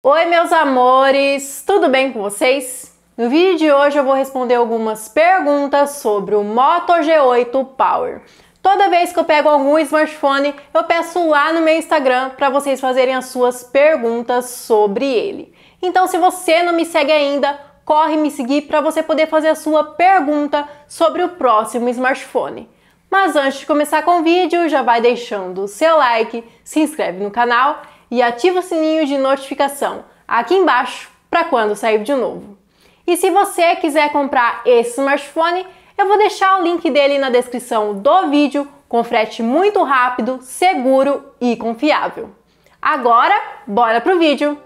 Oi, meus amores, tudo bem com vocês? No vídeo de hoje eu vou responder algumas perguntas sobre o Moto G8 Power. Toda vez que eu pego algum smartphone, eu peço lá no meu Instagram para vocês fazerem as suas perguntas sobre ele. Então, se você não me segue ainda, corre me seguir para você poder fazer a sua pergunta sobre o próximo smartphone. Mas antes de começar com o vídeo, já vai deixando o seu like, se inscreve no canal e ativa o sininho de notificação aqui embaixo para quando sair de novo. E se você quiser comprar esse smartphone, eu vou deixar o link dele na descrição do vídeo com frete muito rápido, seguro e confiável. Agora, bora pro vídeo!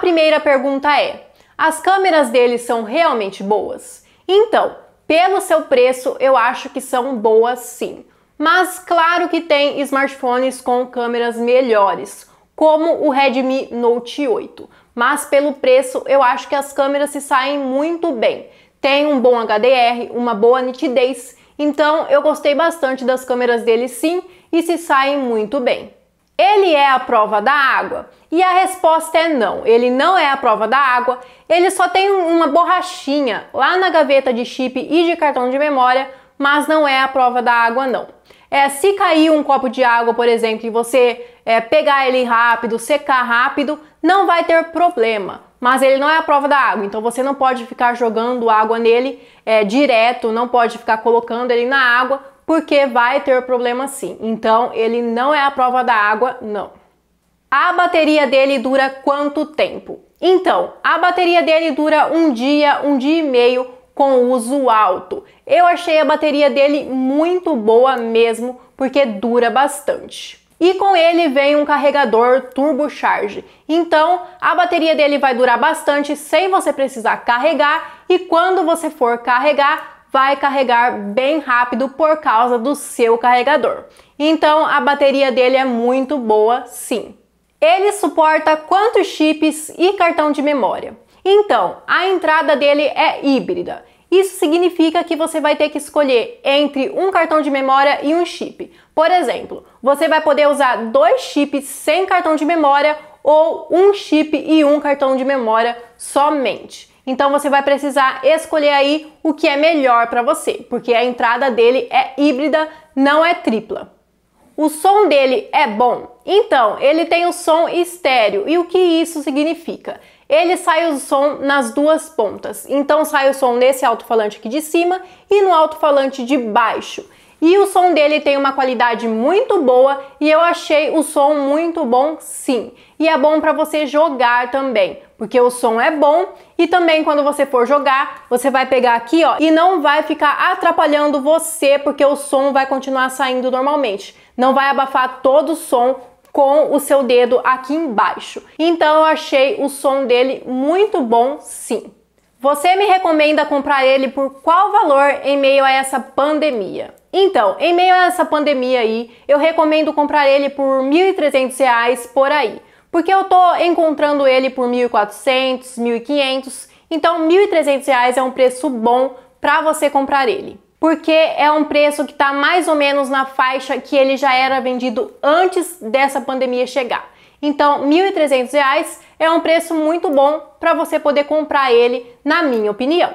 primeira pergunta é: as câmeras deles são realmente boas? Então, pelo seu preço, eu acho que são boas sim. Mas claro que tem smartphones com câmeras melhores, como o Redmi Note 8. Mas pelo preço, eu acho que as câmeras se saem muito bem. Tem um bom HDR, uma boa nitidez, então eu gostei bastante das câmeras deles, sim e se saem muito bem. Ele é a prova da água? E a resposta é não, ele não é a prova da água, ele só tem uma borrachinha lá na gaveta de chip e de cartão de memória, mas não é a prova da água não. É, se cair um copo de água, por exemplo, e você é, pegar ele rápido, secar rápido, não vai ter problema, mas ele não é a prova da água, então você não pode ficar jogando água nele é, direto, não pode ficar colocando ele na água, porque vai ter problema sim. Então ele não é a prova da água, não. A bateria dele dura quanto tempo? Então, a bateria dele dura um dia, um dia e meio com uso alto. Eu achei a bateria dele muito boa mesmo, porque dura bastante. E com ele vem um carregador Turbo Charge. Então, a bateria dele vai durar bastante sem você precisar carregar e quando você for carregar, vai carregar bem rápido por causa do seu carregador. Então a bateria dele é muito boa, sim. Ele suporta quantos chips e cartão de memória. Então, a entrada dele é híbrida. Isso significa que você vai ter que escolher entre um cartão de memória e um chip. Por exemplo, você vai poder usar dois chips sem cartão de memória ou um chip e um cartão de memória somente. Então você vai precisar escolher aí o que é melhor para você, porque a entrada dele é híbrida, não é tripla. O som dele é bom? Então, ele tem o som estéreo. E o que isso significa? Ele sai o som nas duas pontas. Então, sai o som nesse alto-falante aqui de cima e no alto-falante de baixo. E o som dele tem uma qualidade muito boa e eu achei o som muito bom sim. E é bom para você jogar também, porque o som é bom e também quando você for jogar, você vai pegar aqui, ó, e não vai ficar atrapalhando você, porque o som vai continuar saindo normalmente. Não vai abafar todo o som, com o seu dedo aqui embaixo. Então eu achei o som dele muito bom sim. Você me recomenda comprar ele por qual valor em meio a essa pandemia? Então, em meio a essa pandemia aí, eu recomendo comprar ele por R$ 1.300 por aí, porque eu tô encontrando ele por R$ 1.400, R$ 1.500, então R$ 1.300 é um preço bom para você comprar ele. Porque é um preço que está mais ou menos na faixa que ele já era vendido antes dessa pandemia chegar. Então, R$ 1.300 é um preço muito bom para você poder comprar ele, na minha opinião.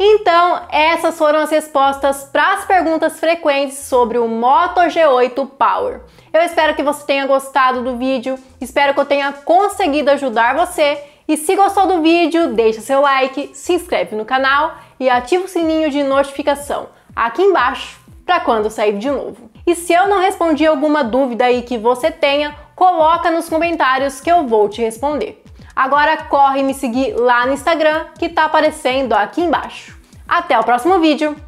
Então, essas foram as respostas para as perguntas frequentes sobre o Moto G8 Power. Eu espero que você tenha gostado do vídeo, espero que eu tenha conseguido ajudar você. E se gostou do vídeo, deixa seu like, se inscreve no canal e ativa o sininho de notificação aqui embaixo para quando sair de novo. E se eu não respondi alguma dúvida aí que você tenha, coloca nos comentários que eu vou te responder. Agora corre me seguir lá no Instagram que tá aparecendo aqui embaixo. Até o próximo vídeo!